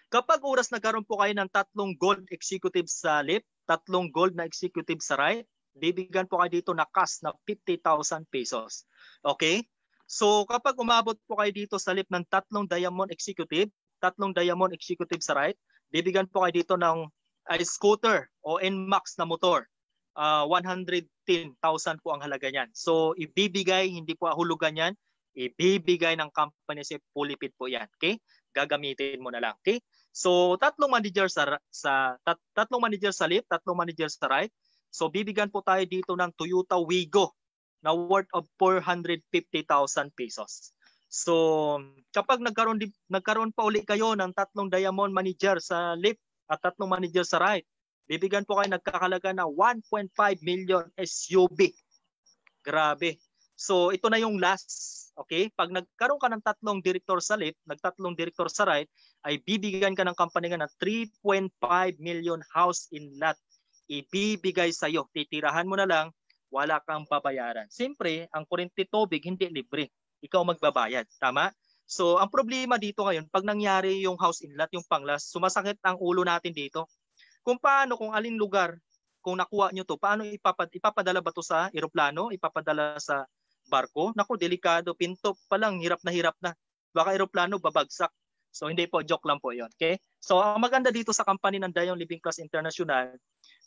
kapag oras nagkaroon po kayo ng tatlong gold executive sa left, tatlong gold na executive sa right, bibigyan po kayo dito na cash na 50,000 pesos. Okay? So kapag umabot po kayo dito sa left ng tatlong diamond executive, tatlong diamond executive sa right, bibigyan po kayo dito ng uh, scooter o NMAX na motor uh, ah, 110,000 po ang halaga niyan. So ibibigay, hindi po hulugan niyan, ibibigay ng company si Pulipit po yan. Okay? Gagamitin mo na lang. Okay? So tatlong manager sa, sa tat, tatlong manager sa left, tatlong manager sa right. So bibigyan po tayo dito ng Toyota Wigo na worth of 450,000 pesos. So kapag nagkaroon nagkaroon pa uli kayo ng tatlong diamond manager sa left at tatlong manager sa right, bibigyan po kayo nagkakalaga ng 1.5 million SUV. Grabe. So ito na yung last. Okay? Pag nagkaroon ka ng tatlong director sa left, nagtatlong director sa right, ay bibigyan ka ng company nga ng 3.5 million house in lot. Ibibigay sa iyo. Titirahan mo na lang, wala kang babayaran. Siyempre, ang kurente tubig hindi libre. Ikaw magbabayad. Tama? So, ang problema dito ngayon, pag nangyari yung house in lot, yung panglas, sumasakit ang ulo natin dito kung paano, kung alin lugar, kung nakuha nyo to, paano ipapad, ipapadala ba to sa eroplano, ipapadala sa barko? Naku, delikado, pinto pa lang, hirap na hirap na. Baka eroplano babagsak. So hindi po, joke lang po yon Okay? So ang maganda dito sa company ng Dayong Living Class International,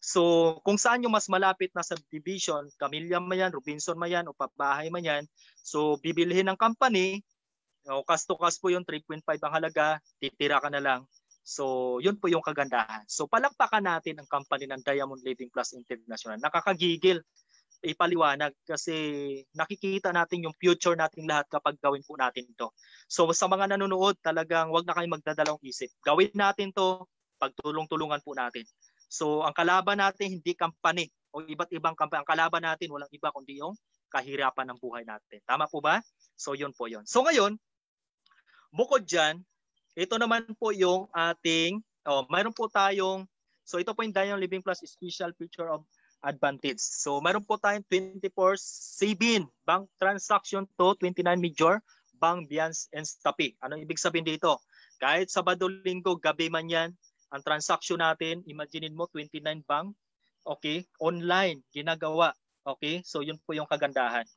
so kung saan yung mas malapit na subdivision, Camilla man yan, Robinson man yan, o Pabahay man yan, so bibilihin ng company, o no, cash to cash po yung 3.5 ang halaga, titira ka na lang. So, yun po yung kagandahan. So, palakpakan natin ang company ng Diamond Living Plus International. Nakakagigil ipaliwanag kasi nakikita natin yung future nating lahat kapag gawin po natin to. So sa mga nanonood, talagang wag na kayong magdadalawang isip. Gawin natin to, pagtulong-tulungan po natin. So ang kalaban natin hindi company o iba't ibang company. Ang kalaban natin walang iba kundi yung kahirapan ng buhay natin. Tama po ba? So yun po yun. So ngayon, bukod dyan, ito naman po yung ating, oh, mayroon po tayong, so ito po yung Diamond Living Plus Special Feature of Advantage. So mayroon po tayong 24 Sabin, bank transaction to 29 major, bank Biance and Stapi. Ano ibig sabihin dito? Kahit Sabado, Linggo, gabi man yan, ang transaction natin, imaginein mo 29 bank, okay, online, ginagawa. Okay, so yun po yung kagandahan.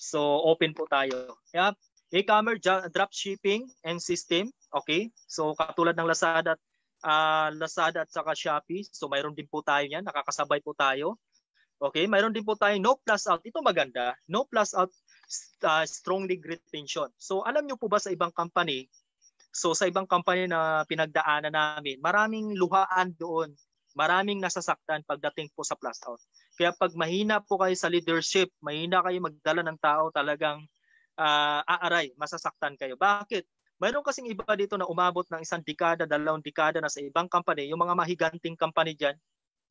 So open po tayo. Yeah. E-commerce, dropshipping, and system. Okay? So katulad ng Lazada uh, Lazada at saka Shopee, so mayroon din po tayo niyan, nakakasabay po tayo. Okay, mayroon din po tayo no plus out. Ito maganda, no plus out uh, strongly retention. So alam niyo po ba sa ibang company, so sa ibang company na pinagdaanan namin, maraming luhaan doon, maraming nasasaktan pagdating po sa plus out. Kaya pag mahina po kayo sa leadership, mahina kayo magdala ng tao, talagang uh, aaray, masasaktan kayo. Bakit? Mayroon kasing iba dito na umabot ng isang dekada, dalawang dekada na sa ibang company, yung mga mahiganting company dyan.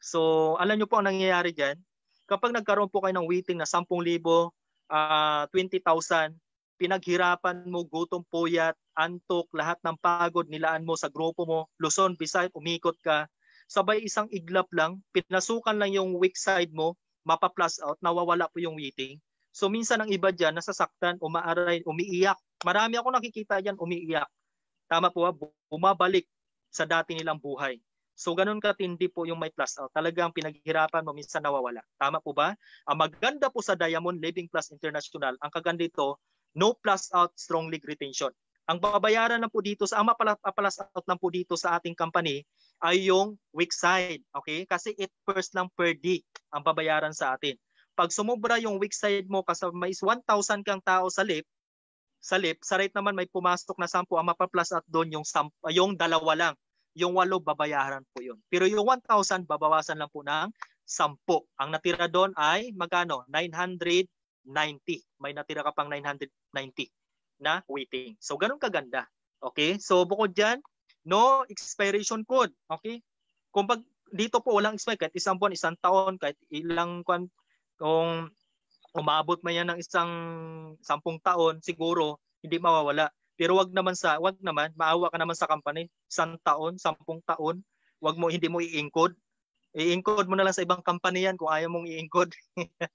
So, alam nyo po ang nangyayari dyan. Kapag nagkaroon po kayo ng waiting na 10,000, uh, 20,000, pinaghirapan mo, gutom, puyat, antok, lahat ng pagod nilaan mo sa grupo mo, Luzon, Visayas, umikot ka, sabay isang iglap lang, pinasukan lang yung weak side mo, mapa-plus out, nawawala po yung waiting. So minsan ang iba dyan, nasasaktan, umaaray, umiiyak. Marami ako nakikita dyan, umiiyak. Tama po ba? bumabalik sa dati nilang buhay. So ganun katindi po yung may plus out. Oh, talagang pinaghirapan mo, minsan nawawala. Tama po ba? Ang maganda po sa Diamond Living Plus International, ang kagandito, no plus out, strong league retention. Ang babayaran lang po dito, sa ama plus out lang po dito sa ating company, ay yung weak side. Okay? Kasi it first lang per day ang babayaran sa atin. Pag sumobra yung weak side mo kasi may 1,000 kang tao sa lip, sa lip, sa right naman may pumasok na 10 ang mapaplas at doon yung, 10, ah, yung dalawa lang. Yung walo, babayaran po yun. Pero yung 1,000, babawasan lang po ng 10. Ang natira doon ay magkano? 990. May natira ka pang 990 na waiting. So, ganun kaganda. Okay? So, bukod diyan, no expiration code. Okay? Kung pag dito po walang expire kahit isang buwan, isang taon, kahit ilang kung umabot man yan ng isang sampung taon, siguro hindi mawawala. Pero wag naman sa wag naman maawa ka naman sa company, isang taon, sampung taon, wag mo hindi mo iingkod. Iingkod mo na lang sa ibang company yan kung ayaw mong iingkod.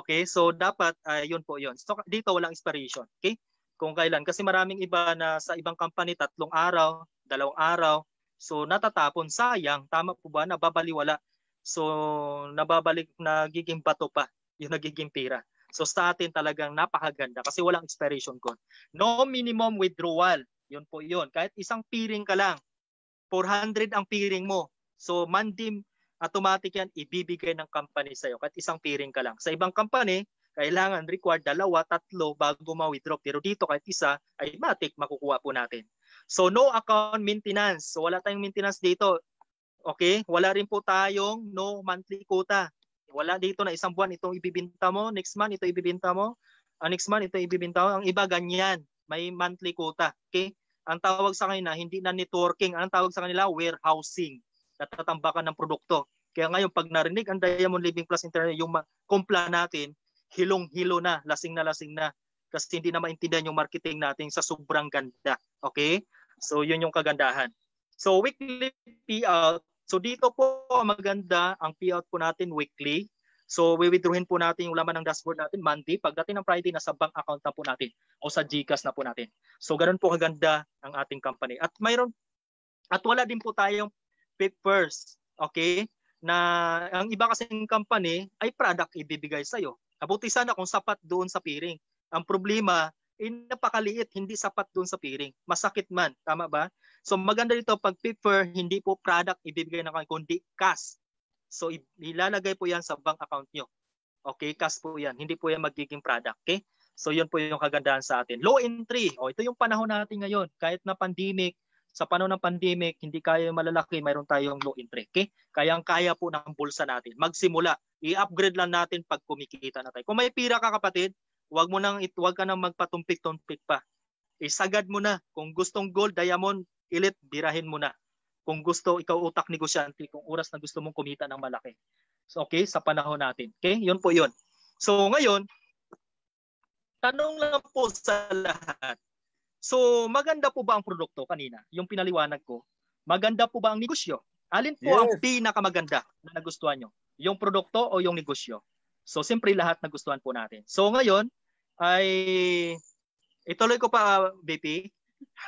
okay? So dapat uh, yun po yun. So dito walang expiration. Okay? Kung kailan kasi maraming iba na sa ibang company tatlong araw, dalawang araw, So natatapon, sayang, tama po ba na babaliwala? So nababalik nagiging bato pa yung nagiging pira. So sa atin talagang napakaganda kasi walang expiration code. No minimum withdrawal. Yun po yun. Kahit isang piring ka lang, 400 ang piring mo. So mandim, automatic yan, ibibigay ng company sa'yo. Kahit isang piring ka lang. Sa ibang company, kailangan required dalawa, tatlo bago ma-withdraw. Pero dito kahit isa, ay matik, makukuha po natin. So no account maintenance. So wala tayong maintenance dito. Okay? Wala rin po tayong no monthly quota. Wala dito na isang buwan itong ibibinta mo, next month ito ibibinta mo, uh, next month ito ibibinta mo. Ang iba ganyan, may monthly quota. Okay? Ang tawag sa kanila, hindi na networking. Ang tawag sa kanila, warehousing. Natatambakan ng produkto. Kaya ngayon, pag narinig ang Diamond Living Plus Internet, yung kumpla natin, hilong-hilo na, lasing na lasing na. Kasi hindi na maintindihan yung marketing natin sa sobrang ganda. Okay? So, yun yung kagandahan. So, weekly payout So dito po maganda ang payout po natin weekly. So we withdrawin po natin yung laman ng dashboard natin Monday. Pagdating ng Friday, nasa bank account na po natin o sa GCash na po natin. So ganun po kaganda ang ating company. At mayroon at wala din po tayong papers, okay? Na ang iba kasing company ay product ibibigay sa'yo. iyo. Abuti sana kung sapat doon sa piring. Ang problema, in napakaliit, hindi sapat doon sa piring. Masakit man, tama ba? So maganda dito pag paper, hindi po product ibibigay ng kundi cash. So ilalagay po yan sa bank account nyo. Okay, cash po yan. Hindi po yan magiging product. Okay? So yun po yung kagandahan sa atin. Low entry. O, ito yung panahon natin ngayon. Kahit na pandemic, sa panahon ng pandemic, hindi kaya yung malalaki, mayroon tayong low entry. Okay? Kayang-kaya po ng bulsa natin. Magsimula. I-upgrade lang natin pag kumikita na tayo. Kung may pira ka kapatid, Huwag mo nang ituwag ka nang magpatumpik-tumpik pa. Isagad mo na. Kung gustong gold, diamond, elite, birahin mo na. Kung gusto, ikaw utak negosyante, kung oras na gusto mong kumita ng malaki. So, okay, sa panahon natin. Okay, 'Yon po 'yon. So, ngayon, tanong lang po sa lahat. So, maganda po ba ang produkto kanina? Yung pinaliwanag ko. Maganda po ba ang negosyo? Alin po yes. ang pinakamaganda na nagustuhan nyo? Yung produkto o yung negosyo? So, siyempre lahat nagustuhan po natin. So, ngayon, ay ituloy ko pa, uh, ah, BP.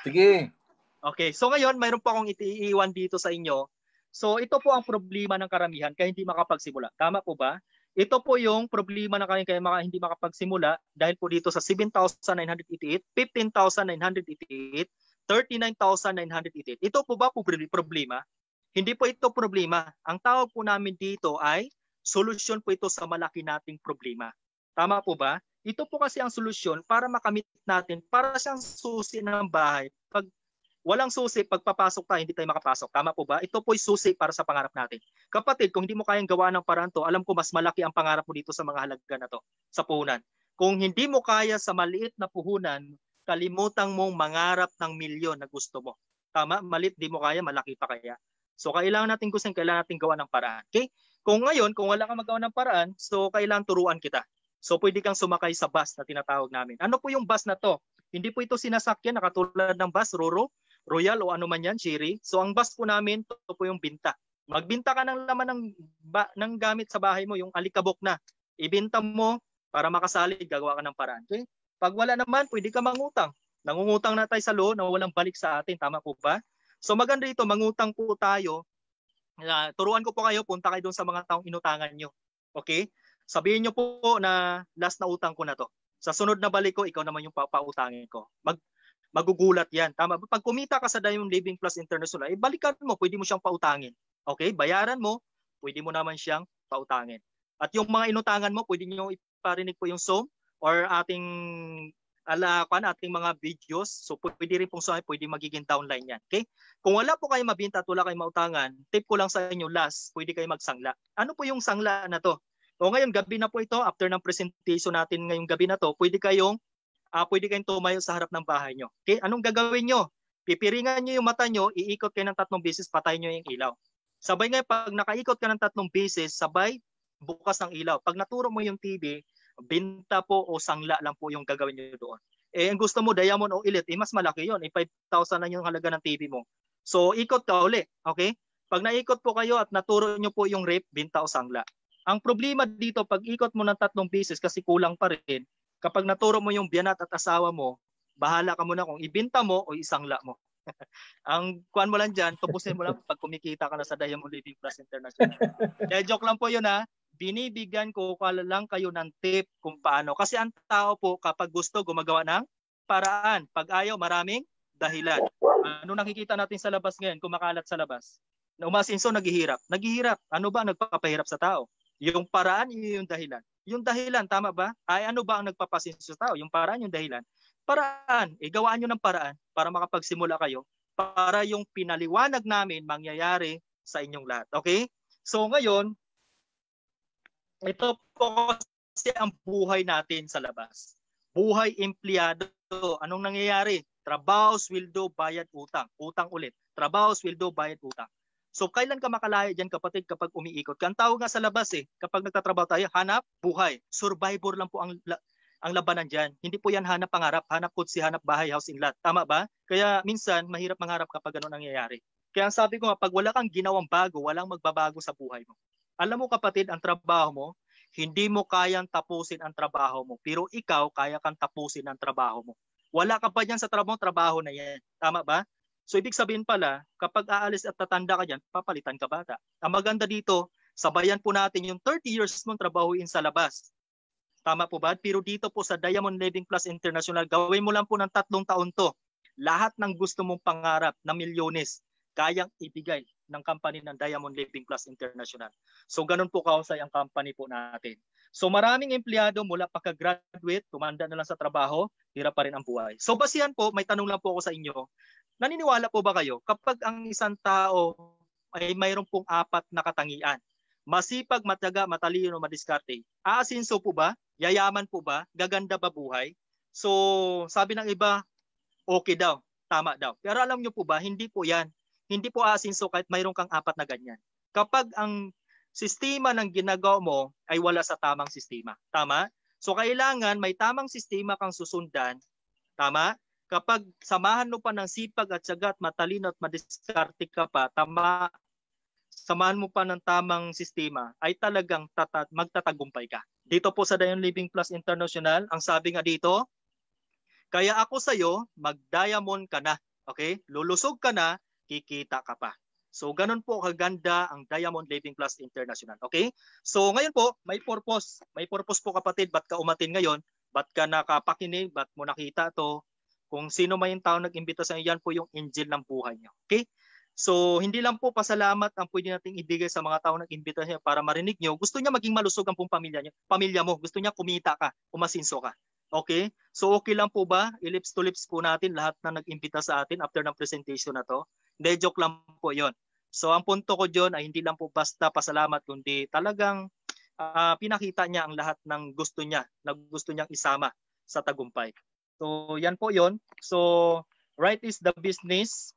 Sige. Okay, so ngayon mayroon pa akong itiiwan dito sa inyo. So ito po ang problema ng karamihan kaya hindi makapagsimula. Tama po ba? Ito po yung problema na kaya mga hindi makapagsimula dahil po dito sa 7,988, 15,988, 39,988. Ito po ba po problema? Hindi po ito problema. Ang tawag po namin dito ay solusyon po ito sa malaki nating problema. Tama po ba? Ito po kasi ang solusyon para makamit natin, para siyang susi ng bahay. Pag walang susi, pagpapasok tayo, hindi tayo makapasok. Tama po ba? Ito po'y susi para sa pangarap natin. Kapatid, kung hindi mo kayang gawa ng paraan to, alam ko mas malaki ang pangarap mo dito sa mga halaga na to, sa puhunan. Kung hindi mo kaya sa maliit na puhunan, kalimutan mong mangarap ng milyon na gusto mo. Tama? Maliit, di mo kaya, malaki pa kaya. So kailangan natin gusto, kailangan natin gawa ng paraan. Okay? Kung ngayon, kung wala kang magawa ng paraan, so kailangan turuan kita. So pwede kang sumakay sa bus na tinatawag namin. Ano po yung bus na to? Hindi po ito sinasakyan na katulad ng bus, Roro, Royal o ano man yan, Sherry. So ang bus po namin, ito po yung binta. Magbinta ka ng laman ng, ba, ng gamit sa bahay mo, yung alikabok na. Ibinta mo para makasali, gagawa ka ng paraan. Okay? Pag wala naman, pwede ka mangutang. Nangungutang na tayo sa lo na walang balik sa atin. Tama po ba? So maganda ito, mangutang po tayo. Uh, turuan ko po kayo, punta kayo doon sa mga taong inutangan nyo. Okay? Sabihin niyo po na last na utang ko na to. Sa sunod na balik ko, ikaw naman yung papautangin ko. Mag magugulat 'yan. Tama ba? Pag kumita ka sa Diamond Living Plus International, eh, balikan mo, pwede mo siyang pautangin. Okay? Bayaran mo, pwede mo naman siyang pautangin. At yung mga inutangan mo, pwede niyo iparinig po yung SOM or ating alakan ating mga videos. So pwede rin pong sa pwede magiging downline yan. Okay? Kung wala po kayong mabinta at wala kayong mautangan, tip ko lang sa inyo last, pwede kayong magsangla. Ano po yung sangla na to? O ngayon gabi na po ito after ng presentation natin ngayong gabi na to, pwede kayong uh, pwede kayong tumayo sa harap ng bahay nyo. Okay, anong gagawin nyo? Pipiringan nyo yung mata nyo, iikot kayo ng tatlong beses, patayin nyo yung ilaw. Sabay nga pag nakaikot ka ng tatlong beses, sabay bukas ng ilaw. Pag naturo mo yung TV, binta po o sangla lang po yung gagawin nyo doon. Eh, ang gusto mo, diamond o ilit, eh, mas malaki yon Eh, 5,000 na yung halaga ng TV mo. So, ikot ka uli. Okay? Pag naikot po kayo at naturo nyo po yung rape, binta o sangla. Ang problema dito, pag ikot mo ng tatlong beses kasi kulang pa rin, kapag naturo mo yung biyanat at asawa mo, bahala ka muna kung ibinta mo o isangla mo. ang kuan mo lang dyan, tubusin mo lang pag kumikita ka na sa Diamond Living Plus International. Kaya joke lang po yun ha, binibigyan ko lang kayo ng tip kung paano. Kasi ang tao po kapag gusto gumagawa ng paraan. Pag ayaw, maraming dahilan. Ano nakikita natin sa labas ngayon, kumakalat sa labas? Na umasinso, naghihirap. Naghihirap. Ano ba nagpapahirap sa tao? Yung paraan, yun yung dahilan. Yung dahilan, tama ba? Ay ano ba ang nagpapasin sa tao? Yung paraan, yung dahilan. Paraan, eh gawaan nyo ng paraan para makapagsimula kayo para yung pinaliwanag namin mangyayari sa inyong lahat. Okay? So ngayon, ito po kasi ang buhay natin sa labas. Buhay empleyado. Anong nangyayari? Trabaho, sweldo, bayad, utang. Utang ulit. Trabaho, sweldo, bayad, utang. So kailan ka makalayo diyan kapatid kapag umiikot ka? Ang nga sa labas eh, kapag nagtatrabaho tayo, hanap buhay. Survivor lang po ang la- ang labanan diyan. Hindi po yan hanap pangarap, hanap si hanap bahay, house in lot. Tama ba? Kaya minsan mahirap mangarap kapag ganun nangyayari. Kaya ang sabi ko nga, pag wala kang ginawang bago, walang magbabago sa buhay mo. Alam mo kapatid, ang trabaho mo, hindi mo kayang tapusin ang trabaho mo, pero ikaw kaya kang tapusin ang trabaho mo. Wala ka pa diyan sa trabaho, trabaho na yan. Tama ba? So ibig sabihin pala, kapag aalis at tatanda ka dyan, papalitan ka bata. Ang maganda dito, sabayan po natin yung 30 years mong trabahuin sa labas. Tama po ba? Pero dito po sa Diamond Living Plus International, gawin mo lang po ng tatlong taon to. Lahat ng gusto mong pangarap na milyones, kayang ibigay ng company ng Diamond Living Plus International. So ganun po kausay ang company po natin. So maraming empleyado mula pagka-graduate, tumanda na lang sa trabaho, hirap pa rin ang buhay. So basihan po, may tanong lang po ako sa inyo. Naniniwala po ba kayo kapag ang isang tao ay mayroon pong apat na katangian? Masipag, mataga, matalino, madiskarte. Aasinso po ba? Yayaman po ba? Gaganda ba buhay? So, sabi ng iba, okay daw, tama daw. Pero alam nyo po ba, hindi po yan. Hindi po aasinso kahit mayroon kang apat na ganyan. Kapag ang sistema ng ginagawa mo ay wala sa tamang sistema. Tama? So kailangan may tamang sistema kang susundan. Tama? Kapag samahan mo pa ng sipag at sagat, matalino at madiskarte ka pa, tama, samahan mo pa ng tamang sistema, ay talagang tata- magtatagumpay ka. Dito po sa Dayon Living Plus International, ang sabi nga dito, kaya ako sa iyo, mag-diamond ka na. Okay? Lulusog ka na, kikita ka pa. So, ganun po kaganda ang Diamond Living Plus International. Okay? So, ngayon po, may purpose. May purpose po kapatid, ba't ka umatin ngayon? Ba't ka nakapakinig? Ba't mo nakita to? Kung sino man yung tao nag-imbita sa inyo, yan po yung angel ng buhay niyo. Okay? So, hindi lang po pasalamat ang pwede nating ibigay sa mga tao nag-imbita niya para marinig niyo. Gusto niya maging malusog ang pong pamilya niya. Pamilya mo, gusto niya kumita ka, umasinso ka. Okay? So, okay lang po ba? Ilips to lips po natin lahat na nag-imbita sa atin after ng presentation na to. Hindi, joke lang po yon. So, ang punto ko dyan ay hindi lang po basta pasalamat, kundi talagang uh, pinakita niya ang lahat ng gusto niya, na gusto niyang isama sa tagumpay. So yan po yon. So right is the business.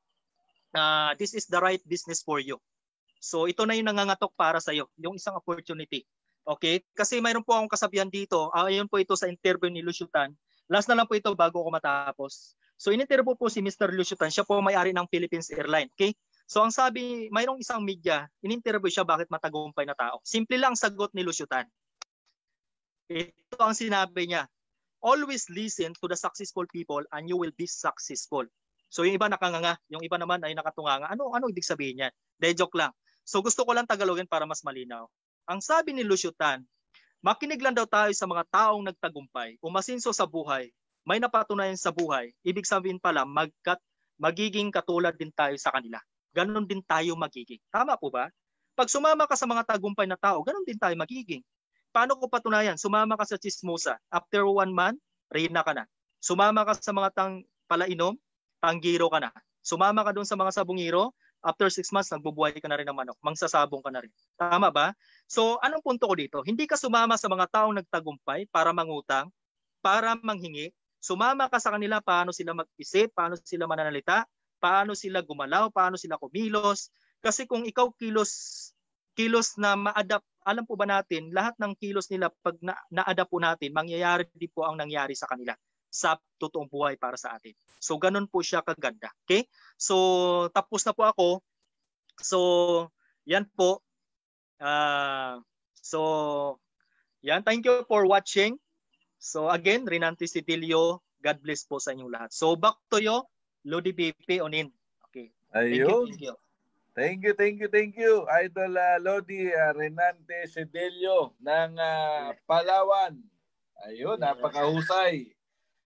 Uh, this is the right business for you. So ito na yung nangangatok para sa iyo, yung isang opportunity. Okay? Kasi mayroon po akong kasabihan dito. Uh, ayun po ito sa interview ni Lusyutan. Last na lang po ito bago ko matapos. So in-interview po si Mr. Lusyutan. Siya po may-ari ng Philippines Airlines. Okay? So ang sabi, mayroong isang media, in siya bakit matagumpay na tao. Simple lang sagot ni Lusyutan. Ito ang sinabi niya always listen to the successful people and you will be successful. So yung iba nakanganga, yung iba naman ay nakatunganga. Ano ano ibig sabihin niyan? De joke lang. So gusto ko lang tagalogin para mas malinaw. Ang sabi ni Lucio Tan, makinig lang daw tayo sa mga taong nagtagumpay, umasinso sa buhay, may napatunayan sa buhay. Ibig sabihin pala, magkat, magiging katulad din tayo sa kanila. Ganon din tayo magiging. Tama po ba? Pag sumama ka sa mga tagumpay na tao, ganon din tayo magiging paano ko patunayan? Sumama ka sa chismosa. After one month, rina ka na. Sumama ka sa mga tang palainom, tanggiro ka na. Sumama ka doon sa mga sabungiro, after six months, nagbubuhay ka na rin ng manok. Mangsasabong ka na rin. Tama ba? So, anong punto ko dito? Hindi ka sumama sa mga taong nagtagumpay para mangutang, para manghingi. Sumama ka sa kanila paano sila mag-isip, paano sila mananalita, paano sila gumalaw, paano sila kumilos. Kasi kung ikaw kilos, kilos na ma-adapt alam po ba natin, lahat ng kilos nila pag na, naada po natin, mangyayari din po ang nangyari sa kanila sa totoong buhay para sa atin. So ganun po siya kaganda. Okay? So tapos na po ako. So yan po. Uh, so yan, thank you for watching. So again, Renante Sitilio, God bless po sa inyong lahat. So back to you, Lodi BP Onin. Okay. Thank Ayun. you, thank you. Thank you, thank you, thank you. Idol uh, Lodi uh, Renante Sedelio ng uh, Palawan. Ayun, napakahusay.